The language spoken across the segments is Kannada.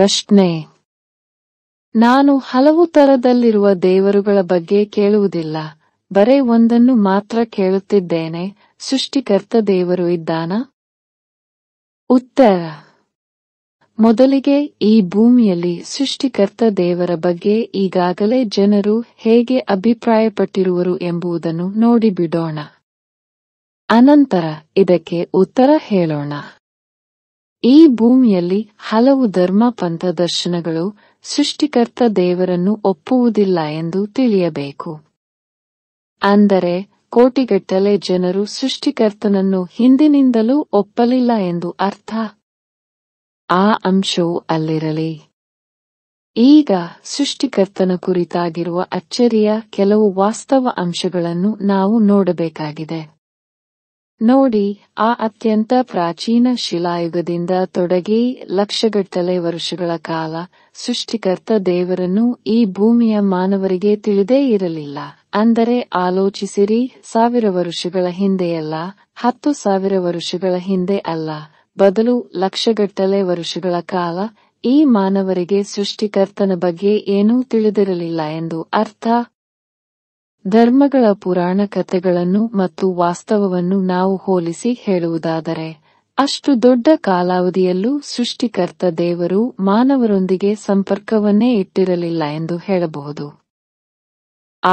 ಪ್ರಶ್ನೆ ನಾನು ಹಲವು ತರದಲ್ಲಿರುವ ದೇವರುಗಳ ಬಗ್ಗೆ ಕೇಳುವುದಿಲ್ಲ ಬರೇ ಒಂದನ್ನು ಮಾತ್ರ ಕೇಳುತ್ತಿದ್ದೇನೆ ಸೃಷ್ಟಿಕರ್ತ ದೇವರು ಇದ್ದಾನ ಉತ್ತರ ಮೊದಲಿಗೆ ಈ ಭೂಮಿಯಲ್ಲಿ ಸೃಷ್ಟಿಕರ್ತ ದೇವರ ಬಗ್ಗೆ ಈಗಾಗಲೇ ಜನರು ಹೇಗೆ ಅಭಿಪ್ರಾಯಪಟ್ಟಿರುವರು ಎಂಬುದನ್ನು ನೋಡಿಬಿಡೋಣ ಅನಂತರ ಇದಕ್ಕೆ ಉತ್ತರ ಹೇಳೋಣ ಈ ಭೂಮಿಯಲ್ಲಿ ಹಲವು ಧರ್ಮ ಪಂಥ ದರ್ಶನಗಳು ಸೃಷ್ಟಿಕರ್ತ ದೇವರನ್ನು ಒಪ್ಪುವುದಿಲ್ಲ ಎಂದು ತಿಳಿಯಬೇಕು ಅಂದರೆ ಕೋಟಿಗಟ್ಟಲೆ ಜನರು ಸೃಷ್ಟಿಕರ್ತನನ್ನು ಹಿಂದಿನಿಂದಲೂ ಒಪ್ಪಲಿಲ್ಲ ಎಂದು ಅರ್ಥ ಆ ಅಂಶವು ಅಲ್ಲಿರಲಿ ಈಗ ಸೃಷ್ಟಿಕರ್ತನ ಕುರಿತಾಗಿರುವ ಅಚ್ಚರಿಯ ಕೆಲವು ವಾಸ್ತವ ಅಂಶಗಳನ್ನು ನಾವು ನೋಡಬೇಕಾಗಿದೆ ನೋಡಿ ಆ ಅತ್ಯಂತ ಪ್ರಾಚೀನ ಶಿಲಾಯುಗದಿಂದ ತೊಡಗಿ ಲಕ್ಷಗಟ್ಟಲೆ ವರ್ಷಗಳ ಕಾಲ ಸೃಷ್ಟಿಕರ್ತ ದೇವರನ್ನು ಈ ಭೂಮಿಯ ಮಾನವರಿಗೆ ತಿಳಿದೇ ಇರಲಿಲ್ಲ ಅಂದರೆ ಆಲೋಚಿಸಿರಿ ಸಾವಿರ ವರ್ಷಗಳ ಹಿಂದೆಯಲ್ಲ ಹತ್ತು ಸಾವಿರ ವರ್ಷಗಳ ಹಿಂದೆ ಅಲ್ಲ ಬದಲು ಲಕ್ಷಗಟ್ಟಲೆ ವರ್ಷಗಳ ಕಾಲ ಈ ಮಾನವರಿಗೆ ಸೃಷ್ಟಿಕರ್ತನ ಬಗ್ಗೆ ಏನೂ ತಿಳಿದಿರಲಿಲ್ಲ ಎಂದು ಅರ್ಥ ಧರ್ಮಗಳ ಪುರಾಣ ಕಥೆಗಳನ್ನು ಮತ್ತು ವಾಸ್ತವವನ್ನು ನಾವು ಹೋಲಿಸಿ ಹೇಳುವುದಾದರೆ ಅಷ್ಟು ದೊಡ್ಡ ಕಾಲಾವಧಿಯಲ್ಲೂ ಸೃಷ್ಟಿಕರ್ತ ದೇವರು ಮಾನವರೊಂದಿಗೆ ಸಂಪರ್ಕವನ್ನೇ ಇಟ್ಟಿರಲಿಲ್ಲ ಎಂದು ಹೇಳಬಹುದು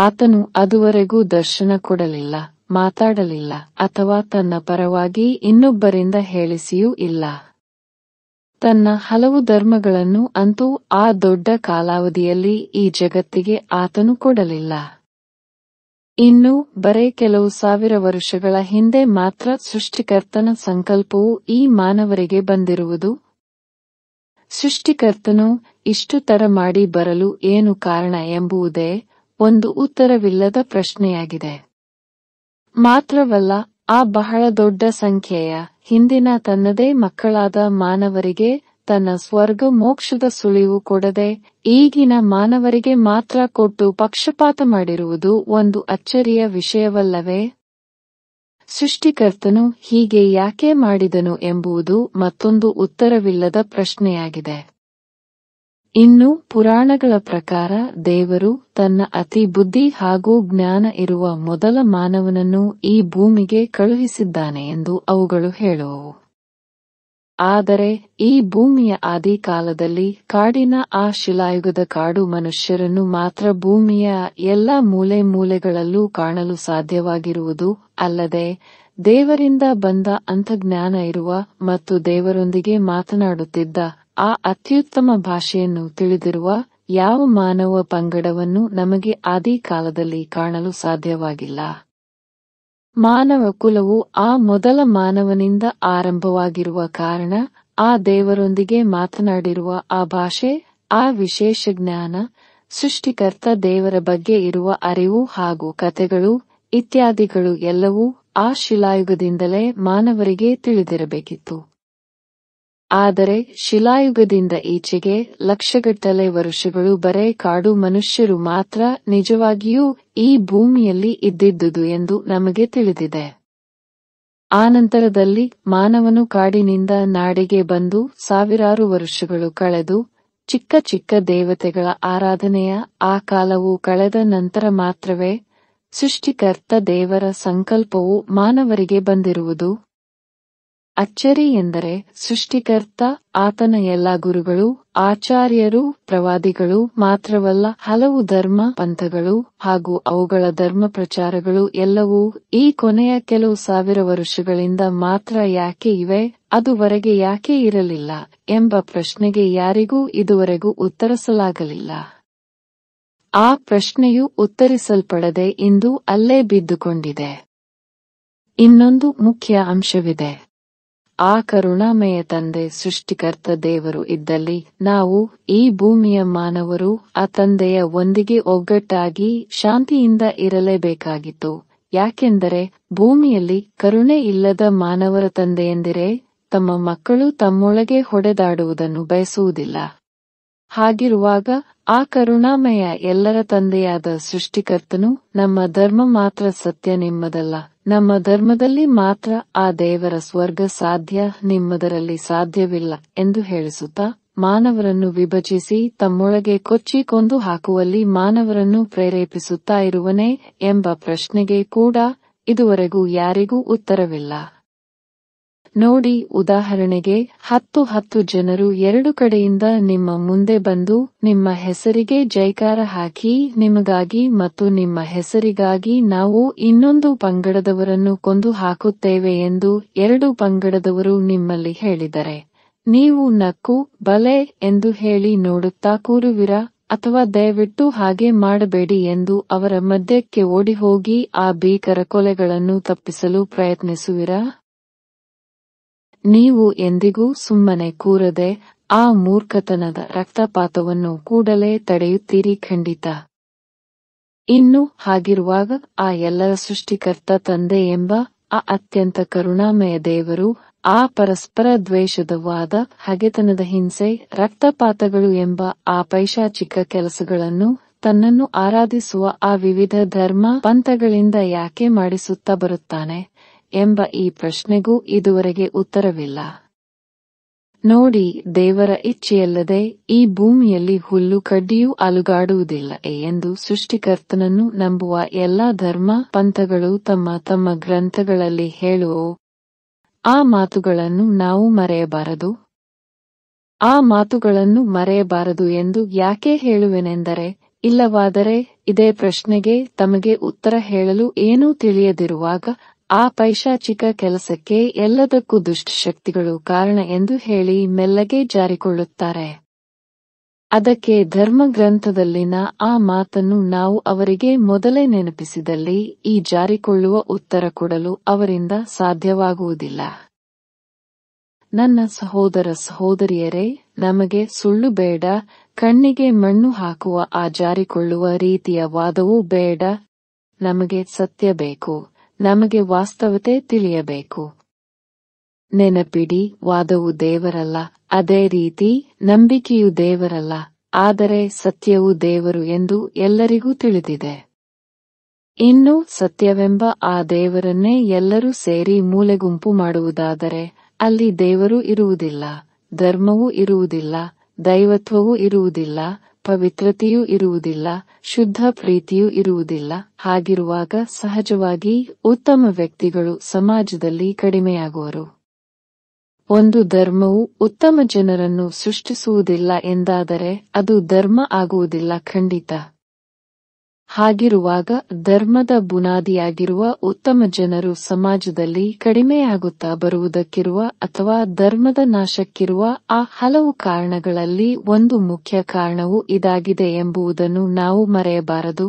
ಆತನು ಅದುವರೆಗೂ ದರ್ಶನ ಕೊಡಲಿಲ್ಲ ಮಾತಾಡಲಿಲ್ಲ ಅಥವಾ ತನ್ನ ಪರವಾಗಿ ಇನ್ನೊಬ್ಬರಿಂದ ಹೇಳಿಸಿಯೂ ಇಲ್ಲ ತನ್ನ ಹಲವು ಧರ್ಮಗಳನ್ನು ಅಂತೂ ಆ ದೊಡ್ಡ ಕಾಲಾವಧಿಯಲ್ಲಿ ಈ ಜಗತ್ತಿಗೆ ಆತನು ಕೊಡಲಿಲ್ಲ ಇನ್ನು ಬರೇ ಕೆಲವು ಸಾವಿರ ವರುಷಗಳ ಹಿಂದೆ ಮಾತ್ರ ಸೃಷ್ಟಿಕರ್ತನ ಸಂಕಲ್ಪವು ಈ ಮಾನವರಿಗೆ ಬಂದಿರುವುದು ಸೃಷ್ಟಿಕರ್ತನು ಇಷ್ಟು ತರ ಮಾಡಿ ಬರಲು ಏನು ಕಾರಣ ಎಂಬುವುದೇ ಒಂದು ಉತ್ತರವಿಲ್ಲದ ಪ್ರಶ್ನೆಯಾಗಿದೆ ಮಾತ್ರವಲ್ಲ ಆ ಬಹಳ ದೊಡ್ಡ ಸಂಖ್ಯೆಯ ಹಿಂದಿನ ತನ್ನದೇ ಮಕ್ಕಳಾದ ಮಾನವರಿಗೆ ತನ್ನ ಸ್ವರ್ಗ ಮೋಕ್ಷದ ಸುಳಿವು ಕೊಡದೆ ಈಗಿನ ಮಾನವರಿಗೆ ಮಾತ್ರ ಕೊಟ್ಟು ಪಕ್ಷಪಾತ ಮಾಡಿರುವುದು ಒಂದು ಅಚ್ಚರಿಯ ವಿಷಯವಲ್ಲವೇ ಸೃಷ್ಟಿಕರ್ತನು ಹೀಗೆ ಯಾಕೆ ಮಾಡಿದನು ಎಂಬುದು ಮತ್ತೊಂದು ಉತ್ತರವಿಲ್ಲದ ಪ್ರಶ್ನೆಯಾಗಿದೆ ಇನ್ನು ಪುರಾಣಗಳ ಪ್ರಕಾರ ದೇವರು ತನ್ನ ಅತಿ ಬುದ್ಧಿ ಹಾಗೂ ಜ್ಞಾನ ಇರುವ ಮೊದಲ ಮಾನವನನ್ನು ಈ ಭೂಮಿಗೆ ಕಳುಹಿಸಿದ್ದಾನೆ ಎಂದು ಅವುಗಳು ಹೇಳುವವು ಆದರೆ ಈ ಭೂಮಿಯ ಆದಿಕಾಲದಲ್ಲಿ ಕಾಡಿನ ಆ ಶಿಲಾಯುಗದ ಕಾಡು ಮನುಷ್ಯರನ್ನು ಮಾತ್ರ ಭೂಮಿಯ ಎಲ್ಲ ಮೂಲೆ ಮೂಲೆಗಳಲ್ಲೂ ಕಾಣಲು ಸಾಧ್ಯವಾಗಿರುವುದು ಅಲ್ಲದೆ ದೇವರಿಂದ ಬಂದ ಅಂತಜ್ಞಾನ ಇರುವ ಮತ್ತು ದೇವರೊಂದಿಗೆ ಮಾತನಾಡುತ್ತಿದ್ದ ಆ ಅತ್ಯುತ್ತಮ ಭಾಷೆಯನ್ನು ತಿಳಿದಿರುವ ಯಾವ ಮಾನವ ಪಂಗಡವನ್ನು ನಮಗೆ ಆದಿಕಾಲದಲ್ಲಿ ಕಾಣಲು ಸಾಧ್ಯವಾಗಿಲ್ಲ ಮಾನವ ಕುಲವು ಆ ಮೊದಲ ಮಾನವನಿಂದ ಆರಂಭವಾಗಿರುವ ಕಾರಣ ಆ ದೇವರೊಂದಿಗೆ ಮಾತನಾಡಿರುವ ಆ ಭಾಷೆ ಆ ವಿಶೇಷ ಜ್ಞಾನ ಸೃಷ್ಟಿಕರ್ತ ದೇವರ ಬಗ್ಗೆ ಇರುವ ಅರಿವು ಹಾಗೂ ಕಥೆಗಳು ಇತ್ಯಾದಿಗಳು ಎಲ್ಲವೂ ಆ ಶಿಲಾಯುಗದಿಂದಲೇ ಮಾನವರಿಗೆ ತಿಳಿದಿರಬೇಕಿತ್ತು ಆದರೆ ಶಿಲಾಯುಗದಿಂದ ಈಚೆಗೆ ಲಕ್ಷಗಟ್ಟಲೆ ವರುಷಗಳು ಬರೇ ಕಾಡು ಮನುಷ್ಯರು ಮಾತ್ರ ನಿಜವಾಗಿಯೂ ಈ ಭೂಮಿಯಲ್ಲಿ ಇದ್ದಿದ್ದುದು ಎಂದು ನಮಗೆ ತಿಳಿದಿದೆ ಆನಂತರದಲ್ಲಿ ಮಾನವನು ಕಾಡಿನಿಂದ ನಾಡಿಗೆ ಬಂದು ಸಾವಿರಾರು ವರುಷಗಳು ಕಳೆದು ಚಿಕ್ಕ ಚಿಕ್ಕ ದೇವತೆಗಳ ಆರಾಧನೆಯ ಆ ಕಾಲವು ಕಳೆದ ನಂತರ ಮಾತ್ರವೇ ಸೃಷ್ಟಿಕರ್ತ ದೇವರ ಸಂಕಲ್ಪವು ಮಾನವರಿಗೆ ಬಂದಿರುವುದು ಅಚ್ಚರಿ ಎಂದರೆ ಸೃಷ್ಟಿಕರ್ತ ಆತನ ಎಲ್ಲ ಗುರುಗಳು ಆಚಾರ್ಯರು ಪ್ರವಾದಿಗಳು ಮಾತ್ರವಲ್ಲ ಹಲವು ಧರ್ಮ ಪಂಥಗಳು ಹಾಗೂ ಅವುಗಳ ಧರ್ಮ ಪ್ರಚಾರಗಳು ಎಲ್ಲವೂ ಈ ಕೊನೆಯ ಕೆಲವು ಸಾವಿರ ವರ್ಷಗಳಿಂದ ಮಾತ್ರ ಯಾಕೆ ಇವೆ ಅದುವರೆಗೆ ಯಾಕೆ ಇರಲಿಲ್ಲ ಎಂಬ ಪ್ರಶ್ನೆಗೆ ಯಾರಿಗೂ ಇದುವರೆಗೂ ಉತ್ತರಿಸಲಾಗಲಿಲ್ಲ ಆ ಪ್ರಶ್ನೆಯು ಉತ್ತರಿಸಲ್ಪಡದೆ ಇಂದು ಅಲ್ಲೇ ಬಿದ್ದುಕೊಂಡಿದೆ ಇನ್ನೊಂದು ಮುಖ್ಯ ಅಂಶವಿದೆ ಆ ಕರುಣಾಮಯ ತಂದೆ ಸೃಷ್ಟಿಕರ್ತ ದೇವರು ಇದ್ದಲ್ಲಿ ನಾವು ಈ ಭೂಮಿಯ ಮಾನವರು ಆ ತಂದೆಯ ಒಂದಿಗೆ ಒಗ್ಗಟ್ಟಾಗಿ ಶಾಂತಿಯಿಂದ ಇರಲೇಬೇಕಾಗಿತ್ತು ಯಾಕೆಂದರೆ ಭೂಮಿಯಲ್ಲಿ ಕರುಣೆ ಇಲ್ಲದ ಮಾನವರ ತಂದೆಯೆಂದಿರೆ ತಮ್ಮ ಮಕ್ಕಳು ತಮ್ಮೊಳಗೆ ಹೊಡೆದಾಡುವುದನ್ನು ಬಯಸುವುದಿಲ್ಲ ಹಾಗಿರುವಾಗ ಆ ಕರುಣಾಮಯ ಎಲ್ಲರ ತಂದೆಯಾದ ಸೃಷ್ಟಿಕರ್ತನು ನಮ್ಮ ಧರ್ಮ ಮಾತ್ರ ಸತ್ಯ ನಿಮ್ಮದಲ್ಲ ನಮ್ಮ ಧರ್ಮದಲ್ಲಿ ಮಾತ್ರ ಆ ದೇವರ ಸ್ವರ್ಗ ಸಾಧ್ಯ ನಿಮ್ಮದರಲ್ಲಿ ಸಾಧ್ಯವಿಲ್ಲ ಎಂದು ಹೇಳಿಸುತ್ತಾ ಮಾನವರನ್ನು ವಿಭಜಿಸಿ ತಮ್ಮೊಳಗೆ ಕೊಚ್ಚಿ ಕೊಂದು ಹಾಕುವಲ್ಲಿ ಮಾನವರನ್ನು ಪ್ರೇರೇಪಿಸುತ್ತಾ ಇರುವನೇ ಎಂಬ ಪ್ರಶ್ನೆಗೆ ಕೂಡ ಇದುವರೆಗೂ ಯಾರಿಗೂ ಉತ್ತರವಿಲ್ಲ ನೋಡಿ ಉದಾಹರಣೆಗೆ ಹತ್ತು ಹತ್ತು ಜನರು ಎರಡು ಕಡೆಯಿಂದ ನಿಮ್ಮ ಮುಂದೆ ಬಂದು ನಿಮ್ಮ ಹೆಸರಿಗೆ ಜೈಕಾರ ಹಾಕಿ ನಿಮಗಾಗಿ ಮತ್ತು ನಿಮ್ಮ ಹೆಸರಿಗಾಗಿ ನಾವು ಇನ್ನೊಂದು ಪಂಗಡದವರನ್ನು ಕೊಂದು ಹಾಕುತ್ತೇವೆ ಎಂದು ಎರಡು ಪಂಗಡದವರು ನಿಮ್ಮಲ್ಲಿ ಹೇಳಿದರೆ ನೀವು ನಕ್ಕು ಬಲೆ ಎಂದು ಹೇಳಿ ನೋಡುತ್ತಾ ಕೂರುವಿರಾ ಅಥವಾ ದಯವಿಟ್ಟು ಹಾಗೆ ಮಾಡಬೇಡಿ ಎಂದು ಅವರ ಮಧ್ಯಕ್ಕೆ ಓಡಿ ಹೋಗಿ ಆ ಭೀಕರ ಕೊಲೆಗಳನ್ನು ತಪ್ಪಿಸಲು ಪ್ರಯತ್ನಿಸುವಿರಾ ನೀವು ಎಂದಿಗೂ ಸುಮ್ಮನೆ ಕೂರದೆ ಆ ಮೂರ್ಖತನದ ರಕ್ತಪಾತವನ್ನು ಕೂಡಲೇ ತಡೆಯುತ್ತೀರಿ ಖಂಡಿತ ಇನ್ನು ಹಾಗಿರುವಾಗ ಆ ಎಲ್ಲರ ಸೃಷ್ಟಿಕರ್ತ ತಂದೆ ಎಂಬ ಆ ಅತ್ಯಂತ ಕರುಣಾಮಯ ದೇವರು ಆ ಪರಸ್ಪರ ದ್ವೇಷದ ವಾದ ಹಗೆತನದ ಹಿಂಸೆ ರಕ್ತಪಾತಗಳು ಎಂಬ ಆ ಪೈಶಾಚಿಕ ಕೆಲಸಗಳನ್ನು ತನ್ನನ್ನು ಆರಾಧಿಸುವ ಆ ವಿವಿಧ ಧರ್ಮ ಪಂಥಗಳಿಂದ ಯಾಕೆ ಮಾಡಿಸುತ್ತಾ ಬರುತ್ತಾನೆ ಎಂಬ ಈ ಪ್ರಶ್ನೆಗೂ ಇದುವರೆಗೆ ಉತ್ತರವಿಲ್ಲ ನೋಡಿ ದೇವರ ಇಚ್ಛೆಯಲ್ಲದೆ ಈ ಭೂಮಿಯಲ್ಲಿ ಹುಲ್ಲು ಕಡ್ಡಿಯೂ ಅಲುಗಾಡುವುದಿಲ್ಲ ಎಂದು ಸೃಷ್ಟಿಕರ್ತನನ್ನು ನಂಬುವ ಎಲ್ಲಾ ಧರ್ಮ ಪಂಥಗಳು ತಮ್ಮ ತಮ್ಮ ಗ್ರಂಥಗಳಲ್ಲಿ ಹೇಳುವ ಆ ಮಾತುಗಳನ್ನು ನಾವು ಮರೆಯಬಾರದು ಆ ಮಾತುಗಳನ್ನು ಮರೆಯಬಾರದು ಎಂದು ಯಾಕೆ ಹೇಳುವೆನೆಂದರೆ ಇಲ್ಲವಾದರೆ ಇದೇ ಪ್ರಶ್ನೆಗೆ ತಮಗೆ ಉತ್ತರ ಹೇಳಲು ಏನೂ ತಿಳಿಯದಿರುವಾಗ ಆ ಪೈಶಾಚಿಕ ಕೆಲಸಕ್ಕೆ ಎಲ್ಲದಕ್ಕೂ ದುಷ್ಟಶಕ್ತಿಗಳು ಕಾರಣ ಎಂದು ಹೇಳಿ ಮೆಲ್ಲಗೆ ಜಾರಿಕೊಳ್ಳುತ್ತಾರೆ ಅದಕ್ಕೆ ಧರ್ಮಗ್ರಂಥದಲ್ಲಿನ ಆ ಮಾತನ್ನು ನಾವು ಅವರಿಗೆ ಮೊದಲೇ ನೆನಪಿಸಿದಲ್ಲಿ ಈ ಜಾರಿಕೊಳ್ಳುವ ಉತ್ತರ ಕೊಡಲು ಅವರಿಂದ ಸಾಧ್ಯವಾಗುವುದಿಲ್ಲ ನನ್ನ ಸಹೋದರ ಸಹೋದರಿಯರೇ ನಮಗೆ ಸುಳ್ಳು ಬೇಡ ಕಣ್ಣಿಗೆ ಮಣ್ಣು ಹಾಕುವ ಆ ಜಾರಿಕೊಳ್ಳುವ ರೀತಿಯ ವಾದವೂ ಬೇಡ ನಮಗೆ ಸತ್ಯ ಬೇಕು ನಮಗೆ ವಾಸ್ತವತೆ ತಿಳಿಯಬೇಕು ನೆನಪಿಡಿ ವಾದವು ದೇವರಲ್ಲ ಅದೇ ರೀತಿ ನಂಬಿಕೆಯು ದೇವರಲ್ಲ ಆದರೆ ಸತ್ಯವು ದೇವರು ಎಂದು ಎಲ್ಲರಿಗೂ ತಿಳಿದಿದೆ ಇನ್ನು ಸತ್ಯವೆಂಬ ಆ ದೇವರನ್ನೇ ಎಲ್ಲರೂ ಸೇರಿ ಮೂಲೆಗುಂಪು ಮಾಡುವುದಾದರೆ ಅಲ್ಲಿ ದೇವರು ಇರುವುದಿಲ್ಲ ಧರ್ಮವೂ ಇರುವುದಿಲ್ಲ ದೈವತ್ವವೂ ಇರುವುದಿಲ್ಲ ಪವಿತ್ರತೆಯೂ ಇರುವುದಿಲ್ಲ ಶುದ್ಧ ಪ್ರೀತಿಯೂ ಇರುವುದಿಲ್ಲ ಹಾಗಿರುವಾಗ ಸಹಜವಾಗಿ ಉತ್ತಮ ವ್ಯಕ್ತಿಗಳು ಸಮಾಜದಲ್ಲಿ ಕಡಿಮೆಯಾಗುವರು ಒಂದು ಧರ್ಮವು ಉತ್ತಮ ಜನರನ್ನು ಸೃಷ್ಟಿಸುವುದಿಲ್ಲ ಎಂದಾದರೆ ಅದು ಧರ್ಮ ಆಗುವುದಿಲ್ಲ ಖಂಡಿತ ಹಾಗಿರುವಾಗ ಧರ್ಮದ ಬುನಾದಿಯಾಗಿರುವ ಉತ್ತಮ ಜನರು ಸಮಾಜದಲ್ಲಿ ಕಡಿಮೆಯಾಗುತ್ತಾ ಬರುವುದಕ್ಕಿರುವ ಅಥವಾ ಧರ್ಮದ ನಾಶಕ್ಕಿರುವ ಆ ಹಲವು ಕಾರಣಗಳಲ್ಲಿ ಒಂದು ಮುಖ್ಯ ಕಾರಣವು ಇದಾಗಿದೆ ಎಂಬುದನ್ನು ನಾವು ಮರೆಯಬಾರದು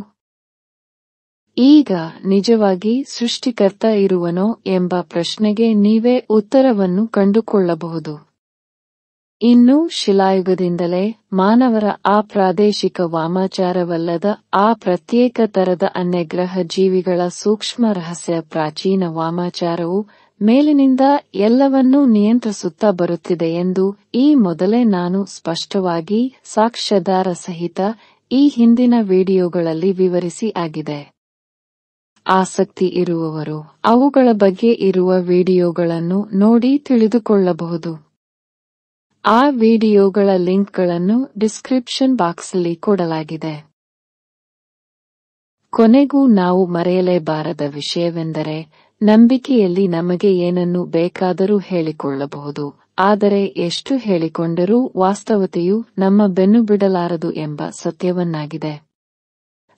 ಈಗ ನಿಜವಾಗಿ ಸೃಷ್ಟಿಕರ್ತ ಇರುವನೋ ಎಂಬ ಪ್ರಶ್ನೆಗೆ ನೀವೇ ಉತ್ತರವನ್ನು ಕಂಡುಕೊಳ್ಳಬಹುದು ಇನ್ನು ಶಿಲಾಯುಗದಿಂದಲೇ ಮಾನವರ ಆ ಪ್ರಾದೇಶಿಕ ವಾಮಾಚಾರವಲ್ಲದ ಆ ಪ್ರತ್ಯೇಕ ತರದ ಅನ್ಯಗ್ರಹ ಜೀವಿಗಳ ಸೂಕ್ಷ್ಮ ರಹಸ್ಯ ಪ್ರಾಚೀನ ವಾಮಾಚಾರವು ಮೇಲಿನಿಂದ ಎಲ್ಲವನ್ನೂ ನಿಯಂತ್ರಿಸುತ್ತಾ ಬರುತ್ತಿದೆ ಎಂದು ಈ ಮೊದಲೇ ನಾನು ಸ್ಪಷ್ಟವಾಗಿ ಸಾಕ್ಷ್ಯಾಧಾರ ಸಹಿತ ಈ ಹಿಂದಿನ ವಿಡಿಯೋಗಳಲ್ಲಿ ವಿವರಿಸಿ ಆಗಿದೆ ಆಸಕ್ತಿ ಇರುವವರು ಅವುಗಳ ಬಗ್ಗೆ ಇರುವ ವಿಡಿಯೋಗಳನ್ನು ನೋಡಿ ತಿಳಿದುಕೊಳ್ಳಬಹುದು ಆ ವಿಡಿಯೋಗಳ ಲಿಂಕ್ಗಳನ್ನು ಡಿಸ್ಕ್ರಿಪ್ಷನ್ ಬಾಕ್ಸ್ನಲ್ಲಿ ಕೊಡಲಾಗಿದೆ ಕೊನೆಗೂ ನಾವು ಮರೆಯಲೇಬಾರದ ವಿಷಯವೆಂದರೆ ನಂಬಿಕೆಯಲ್ಲಿ ನಮಗೆ ಏನನ್ನು ಬೇಕಾದರೂ ಹೇಳಿಕೊಳ್ಳಬಹುದು ಆದರೆ ಎಷ್ಟು ಹೇಳಿಕೊಂಡರೂ ವಾಸ್ತವತೆಯು ನಮ್ಮ ಬೆನ್ನು ಬಿಡಲಾರದು ಎಂಬ ಸತ್ಯವನ್ನಾಗಿದೆ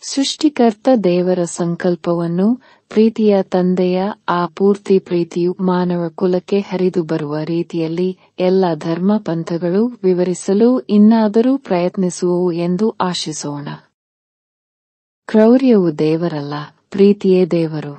ಸೃಷ್ಟಿಕರ್ತ ದೇವರ ಸಂಕಲ್ಪವನ್ನು ಪ್ರೀತಿಯ ತಂದೆಯ ಆ ಪೂರ್ತಿ ಪ್ರೀತಿಯು ಮಾನವ ಕುಲಕ್ಕೆ ಹರಿದು ಬರುವ ರೀತಿಯಲ್ಲಿ ಎಲ್ಲ ಧರ್ಮ ಪಂಥಗಳು ವಿವರಿಸಲು ಇನ್ನಾದರೂ ಪ್ರಯತ್ನಿಸುವವು ಎಂದು ಆಶಿಸೋಣ ಕ್ರೌರ್ಯವು ದೇವರಲ್ಲ ಪ್ರೀತಿಯೇ ದೇವರು